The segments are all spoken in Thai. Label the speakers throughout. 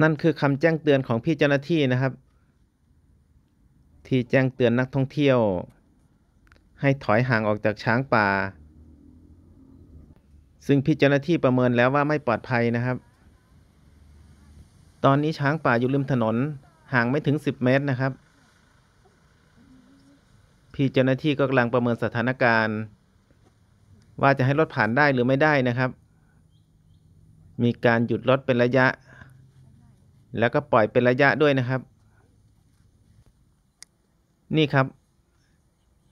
Speaker 1: นั่นคือคำแจ้งเตือนของ พี่เจ้าหน้าที่นะครับ ที่แจ้งเตือนนักท่องเที่ยว ให้ถอยห่างออกจากช้างป่า ซึ่ง พี่เจ้าหน้าที่ประเมินแล้วว่าไม่ปลอดภัยนะครับ ตอนนี้ช้างป่า อยู่ริมถนน ห่างไม่ถึง10เมตรนะครับพี่เจ้าหน้าที่ก็กำลังประเมินสถานการณ์ ว่าจะให้รถผ่านได้หรือไม่ได้นะครับมีการหยุดรถเป็นระยะ แล้วก็ปล่อยเป็นระยะด้วยนะครับ นี่ครับ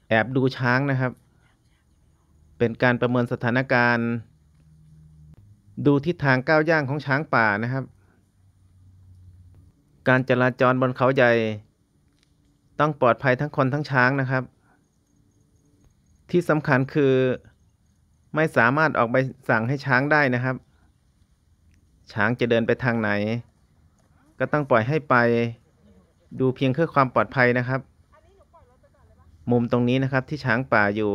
Speaker 1: แอบดูช้างนะครับ เป็นการประเมินสถานการณ์ ดูทิศทางก้าวย่างของช้างป่านะครับ การจราจรบนเขาใหญ่ ต้องปลอดภัยทั้งคนทั้งช้างนะครับ ที่สำคัญคือไม่สามารถออกใบสั่งให้ช้างได้นะครับช้างจะเดินไปทางไหน ก็ต้องปล่อยให้ไปดูเพียงเพื่อความปลอดภัยนะครับมุมตรงนี้นะครับที่ช้างป่าอยู่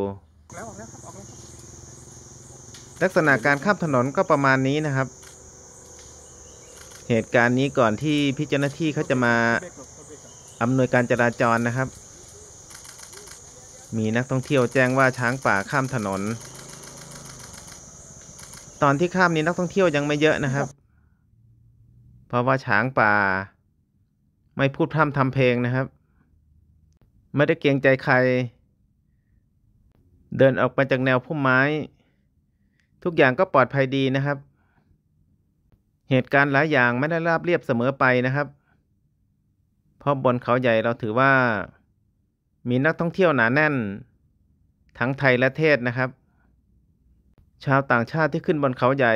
Speaker 1: ลักษณะการข้ามถนนก็ประมาณนี้นะครับ เหตุการณ์นี้ก่อนที่พี่เจ้าหน้าที่เขาจะมาอำนวยการจราจรนะครับ มีนักท่องเที่ยวแจ้งว่าช้างป่าข้ามถนน ตอนที่ข้ามนี้นักท่องเที่ยวยังไม่เยอะนะครับเพราะว่าช้างป่า ไม่พูดพร่ำทำเพลงนะครับ ไม่ได้เกรงใจใคร เดินออกไปจากแนวพุ่มไม้ ทุกอย่างก็ปลอดภัยดีนะครับ เหตุการณ์หลายอย่างไม่ได้ราบเรียบเสมอไปนะครับ เพราะบนเขาใหญ่เราถือว่า มีนักท่องเที่ยวหนาแน่น ทั้งไทยและเทศนะครับ ชาวต่างชาติที่ขึ้นบนเขาใหญ่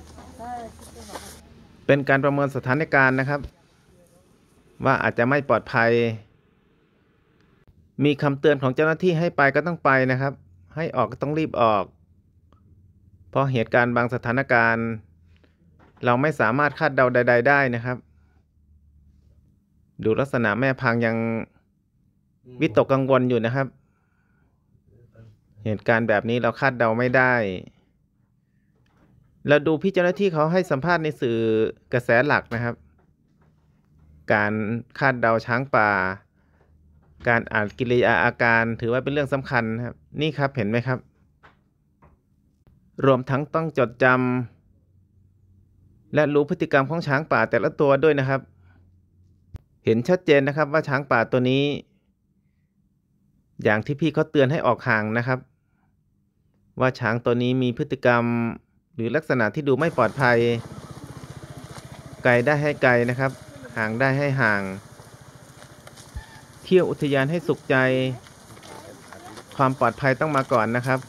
Speaker 1: เป็นการประเมินสถานการณ์นะครับ ว่าอาจจะไม่ปลอดภัย มีคำเตือนของเจ้าหน้าที่ให้ไปก็ต้องไปนะครับ ให้ออกก็ต้องรีบออก เพราะเหตุการณ์บางสถานการณ์ เราไม่สามารถคาดเดาใด ๆ ได้นะครับ ดูลักษณะแม่พังยังวิตกกังวลอยู่นะครับ เหตุการณ์แบบนี้เราคาดเดาไม่ได้เราดูพี่เจ้าหน้าที่เขาให้สัมภาษณ์ในสื่อกระแสหลักนะครับ การคาดเดาช้างป่า การอ่านกิริยาอาการ ถือว่าเป็นเรื่องสำคัญครับนี่ครับเห็นไหมครับ รวมทั้งต้องจดจำและรู้พฤติกรรมของช้างป่าแต่ละตัวด้วยนะครับ เห็นชัดเจนนะครับว่าช้างป่าตัวนี้ อย่างที่พี่เขาเตือนให้ออกห่างนะครับ ว่าช้างตัวนี้มีพฤติกรรมรือ ลักษณะที่ดูไม่ปลอดภัย ไกลได้ให้ไกลนะครับ ห่างได้ให้ห่าง เที่ยว อุทยานให้สุขใจ ความปลอดภัยต้องมาก่อนนะครับ